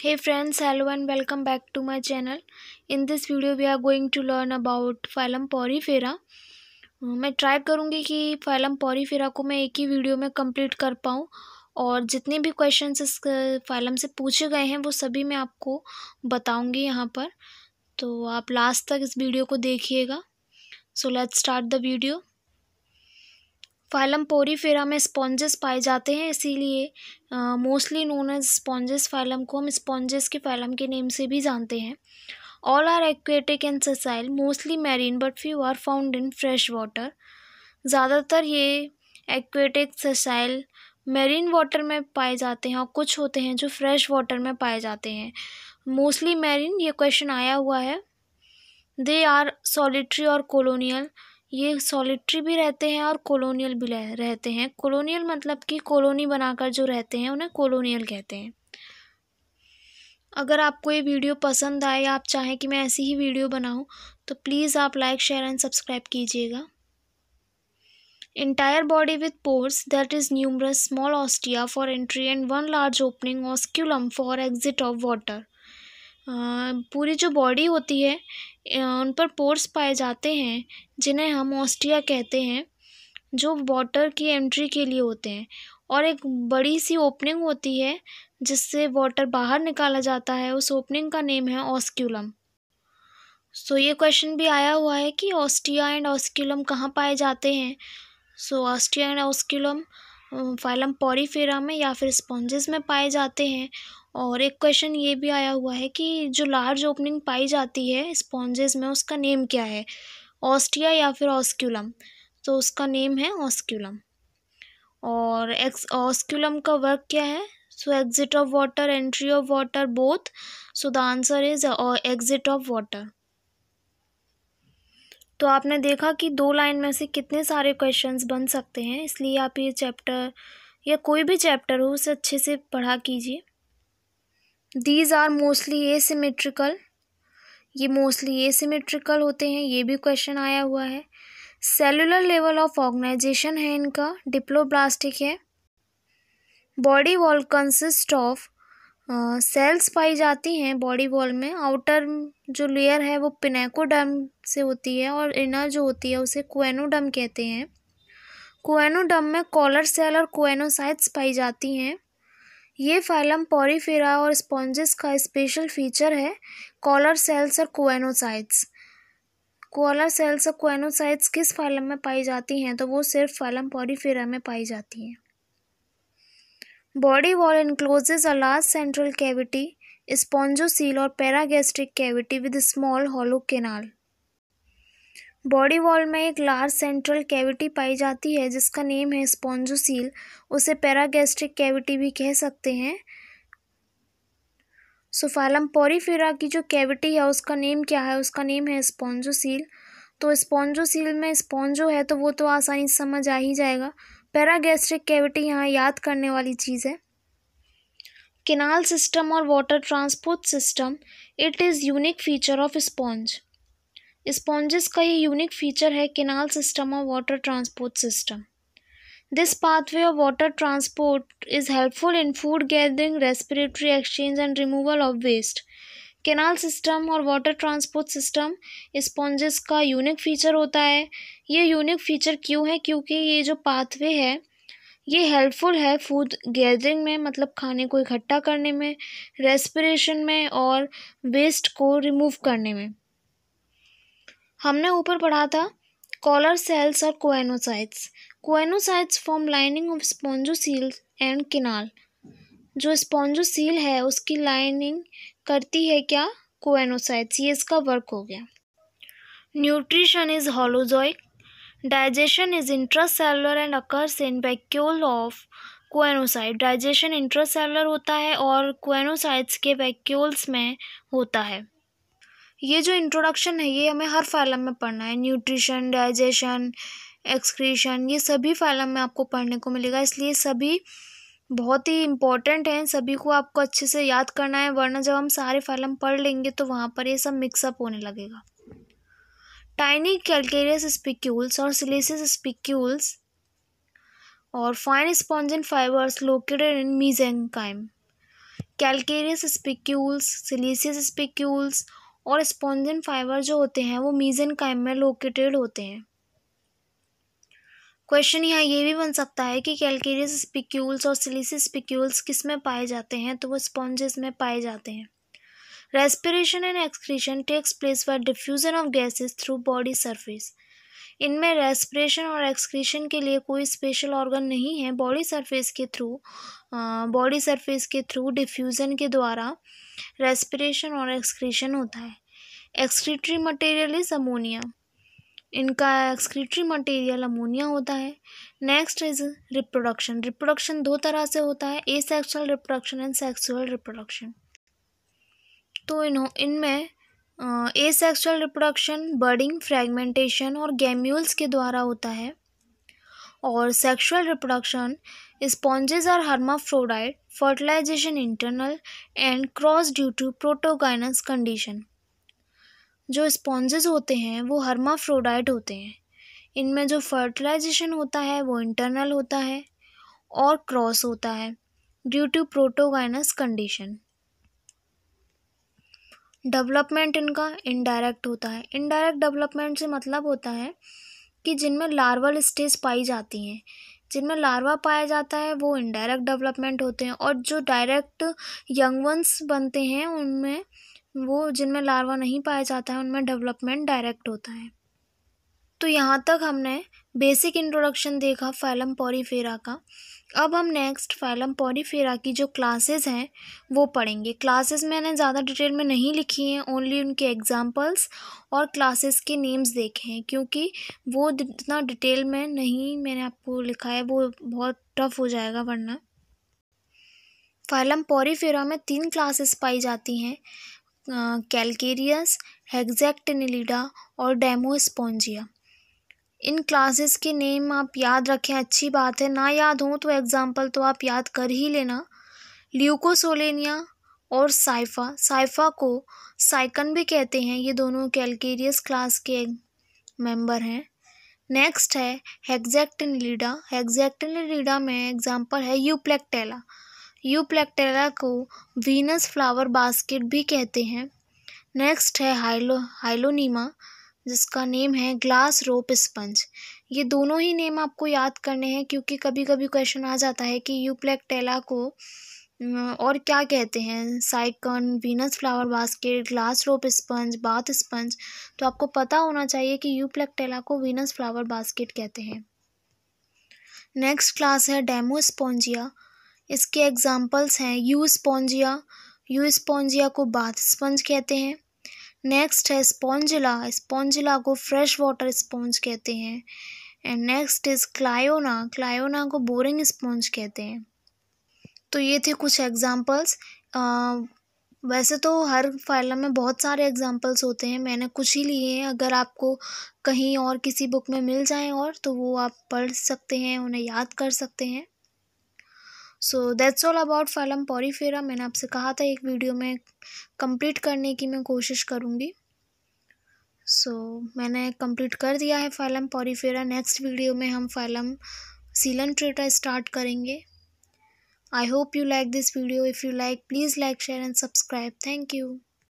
hey friends hello and welcome back to my channel in this video we are going to learn about phylum porifera मैं try करूँगी कि phylum porifera को मैं एक ही video में complete कर पाऊँ और जितने भी questions इस phylum से पूछे गए हैं वो सभी मैं आपको बताऊँगी यहाँ पर तो आप last तक इस video को देखिएगा so let's start the video phylum Porifera में स्पॉन्जेस पाए जाते हैं इसीलिए mostly known as sponges phylum को हम स्पॉन्जेस के फाइलम के नेम से भी जानते हैं all are aquatic and sessile mostly marine but few are found in fresh water ज़्यादातर ये एक्वेटिक ससाइल मैरीन वाटर में पाए जाते हैं और कुछ होते हैं जो फ्रेश वाटर में पाए जाते हैं मोस्टली मैरीन ये क्वेश्चन आया हुआ है दे आर सॉलिट्री और कॉलोनियल ये सॉलिट्री भी रहते हैं और कॉलोनियल भी रहते हैं कॉलोनियल मतलब कि कॉलोनी बनाकर जो रहते हैं उन्हें कॉलोनियल कहते हैं अगर आपको ये वीडियो पसंद आए आप चाहें कि मैं ऐसी ही वीडियो बनाऊं तो प्लीज़ आप लाइक शेयर एंड सब्सक्राइब कीजिएगा entire body with pores that is numerous small ostia for entry and one large opening osculum for exit of water पूरी जो बॉडी होती है उन पर पोर्स पाए जाते हैं जिन्हें हम ऑस्टिया कहते हैं जो वाटर की एंट्री के लिए होते हैं और एक बड़ी सी ओपनिंग होती है जिससे वाटर बाहर निकाला जाता है उस ओपनिंग का नेम है ऑस्क्यूलम सो so, ये क्वेश्चन भी आया हुआ है कि ऑस्टिया एंड ऑस्क्यूलम कहाँ पाए जाते हैं so so, ostia and osculum phylum Porifera में या फिर स्पॉन्जेस में पाए जाते हैं और एक क्वेश्चन ये भी आया हुआ है कि जो लार्ज ओपनिंग पाई जाती है स्पॉन्जेस में उसका नेम क्या है ऑस्टिया या फिर ऑस्क्यूलम तो उसका नेम है ऑस्क्यूलम और एक्स ऑस्क्यूलम का वर्क क्या है so exit of water entry of water both so the answer is exit of water तो आपने देखा कि दो लाइन में से कितने सारे क्वेश्चंस बन सकते हैं इसलिए आप ये चैप्टर या कोई भी चैप्टर हो उसे अच्छे से पढ़ा कीजिए these are mostly asymmetrical ये मोस्टली ए सीमेट्रिकल होते हैं ये भी क्वेश्चन आया हुआ है सेलुलर लेवल ऑफ ऑर्गेनाइजेशन है इनका डिप्लोब्लास्टिक है body wall consist of cells पाई जाती हैं बॉडी वॉल में आउटर जो लेयर है वो पिनेकोडम से होती है और इनर जो होती है उसे कोएनोडम कहते हैं कोएनोडम में कॉलर सेल और कोएनोसाइट्स पाई जाती हैं ये फाइलम पॉरीफेरा और स्पॉन्जेस का स्पेशल फीचर है कॉलर सेल्स और कोनोसाइट्स कॉलर सेल्स और कोनोसाइट्स किस फाइलम में पाई जाती हैं तो वो सिर्फ फाइलम पॉरीफेरा में पाई जाती हैं body wall encloses a large central cavity spongocoel और paragastric cavity with small hollow canal body wall में एक लार्ज सेंट्रल कैविटी पाई जाती है जिसका नेम है स्पॉन्जोसील उसे पैरागैस्ट्रिक कैविटी भी कह सकते हैं सुफालम पोरीफेरा की जो कैविटी है उसका नेम क्या है उसका नेम है स्पॉन्जोसील तो स्पॉन्जोसील में स्पॉन्जो है तो वो तो आसानी से समझ आ ही जाएगा पैरागैस्ट्रिक कैविटी यहाँ याद करने वाली चीज़ है केनाल सिस्टम और water transport system it is unique feature of sponge sponges का ये यूनिक फीचर है केनाल सिस्टम और water transport system this pathway of water transport is helpful in food gathering respiratory exchange and removal of waste canal system और water transport system sponges का unique feature होता है ये unique feature क्यों है क्योंकि ये जो पाथवे है ये हेल्पफुल है फूड गैदरिंग में मतलब खाने को इकट्ठा करने में रेस्पिरेशन में और वेस्ट को रिमूव करने में हमने ऊपर पढ़ा था कॉलर सेल्स और choanocytes choanocytes form lining of spongocoel and canal जो स्पॉन्जोसील है उसकी लाइनिंग करती है क्या कोएनोसाइट्स ये इसका वर्क हो गया nutrition is holozoic digestion is intracellular and occurs in vacuole of choanocyte digestion intracellular होता है और कोएनोसाइट्स के वैक्यूल्स में होता है ये जो इंट्रोडक्शन है ये हमें हर फाइलम में पढ़ना है न्यूट्रिशन डाइजेशन एक्सक्रीशन ये सभी फाइलम में आपको पढ़ने को मिलेगा इसलिए सभी बहुत ही इम्पॉर्टेंट हैं सभी को आपको अच्छे से याद करना है वरना जब हम सारे फाइलम पढ़ लेंगे तो वहाँ पर ये सब मिक्सअप होने लगेगा टाइनी कैलकेरियस स्पिक्यूल्स और सिलेसिस स्पिक्यूल्स और fine spongin fibres located in mesenchyme calcareous spicules siliceous spicules और स्पॉन्जन फाइबर जो होते हैं वो मीजन काइम में लोकेटेड होते हैं क्वेश्चन यहाँ ये भी बन सकता है कि कैलकेरियस स्पिक्यूल्स और सिलिस स्पिक्यूल्स किस में पाए जाते हैं तो वो स्पॉन्जेस में पाए जाते हैं respiration and excretion takes place for diffusion of gases through body surface इनमें रेस्पिरेशन और एक्सक्रीशन के लिए कोई स्पेशल ऑर्गन नहीं है बॉडी सरफेस के थ्रू बॉडी सरफेस के थ्रू डिफ्यूज़न के द्वारा रेस्पिरेशन और एक्सक्रीशन होता है एक्सक्रीटरी मटेरियल इज़ अमोनिया इनका एक्सक्रीटरी मटेरियल अमोनिया होता है नेक्स्ट इज रिप्रोडक्शन रिप्रोडक्शन दो तरह से होता है asexual reproduction and sexual reproduction तो इन्हों इनमें asexual reproduction budding fragmentation और गैम्यूल्स के द्वारा होता है और sexual reproduction sponges are hermaphrodite fertilization internal and cross due to protogynous condition जो स्पॉन्जेस होते हैं वो हर्माफ्रोडाइट होते हैं इनमें जो फर्टिलाइजेशन होता है वो इंटरनल होता है और क्रॉस होता है due to protogynous condition development इनका इनडायरेक्ट होता है इनडायरेक्ट डेवलपमेंट से मतलब होता है कि जिनमें लार्वल स्टेज पाई जाती हैं जिनमें लार्वा पाया जाता है वो इनडायरेक्ट डेवलपमेंट होते हैं और जो डायरेक्ट यंग वंस बनते हैं उनमें वो जिनमें लार्वा नहीं पाया जाता है उनमें डेवलपमेंट डायरेक्ट होता है तो यहाँ तक हमने बेसिक इंट्रोडक्शन देखा फाइलम पॉरीफेरा का अब हम नेक्स्ट फाइलम पॉरीफेरा की जो क्लासेस हैं वो पढ़ेंगे क्लासेस मैंने ज़्यादा डिटेल में नहीं लिखी हैं ओनली उनके एग्जांपल्स और क्लासेस के नेम्स देखे हैं क्योंकि वो इतना डिटेल में नहीं मैंने आपको लिखा है वो बहुत टफ हो जाएगा वरना फाइलम पॉरीफेरा में तीन क्लासेस पाई जाती हैं कैलकेरियस निलीडा और डेमोस्पोंजिया इन क्लासेस के नेम आप याद रखें अच्छी बात है ना याद हो तो एग्ज़ाम्पल तो आप याद कर ही लेना ल्यूकोसोलेनिया और साइफा साइफा को साइकन भी कहते हैं ये दोनों कैलकेरियस क्लास के मेंबर हैं नेक्स्ट है हेक्जैक्टिन लीडा लीडा में एग्जाम्पल है यूप्लेक्टेला यूप्लेक्टेला को वीनस फ्लावर बास्केट भी कहते हैं नेक्स्ट है हाइलो हाइलोनीमा जिसका नेम है ग्लास रोप स्पंज ये दोनों ही नेम आपको याद करने हैं क्योंकि कभी कभी क्वेश्चन आ जाता है कि यूप्लेक्टेला को और क्या कहते हैं Sycon Venus flower basket glass rope sponge bath sponge तो आपको पता होना चाहिए कि यूप्लेक्टेला को वीनस फ्लावर बास्केट कहते हैं नेक्स्ट क्लास है डेमो स्पॉन्जिया इसके एग्जाम्पल्स हैं यू स्पॉन्जिया यू स्पॉन्जिया को बाथ स्पंज कहते हैं नेक्स्ट है स्पॉन्जिला स्पॉन्जिला को फ्रेश वाटर स्पॉन्ज कहते हैं and next is Cliona Cliona को बोरिंग स्पॉन्ज कहते हैं तो ये थे कुछ एग्ज़ाम्पल्स वैसे तो हर फाइलम में बहुत सारे एग्जाम्पल्स होते हैं मैंने कुछ ही लिए हैं अगर आपको कहीं और किसी बुक में मिल जाए और तो वो आप पढ़ सकते हैं उन्हें याद कर सकते हैं so that's all about phylum Porifera मैंने आपसे कहा था एक वीडियो में कंप्लीट करने की मैं कोशिश करूँगी सो so, मैंने कंप्लीट कर दिया है फलम पॉरीफेरा नेक्स्ट वीडियो में हम फलम सीलन ट्रेटा स्टार्ट करेंगे I hope you like this video if you like please like share and subscribe thank you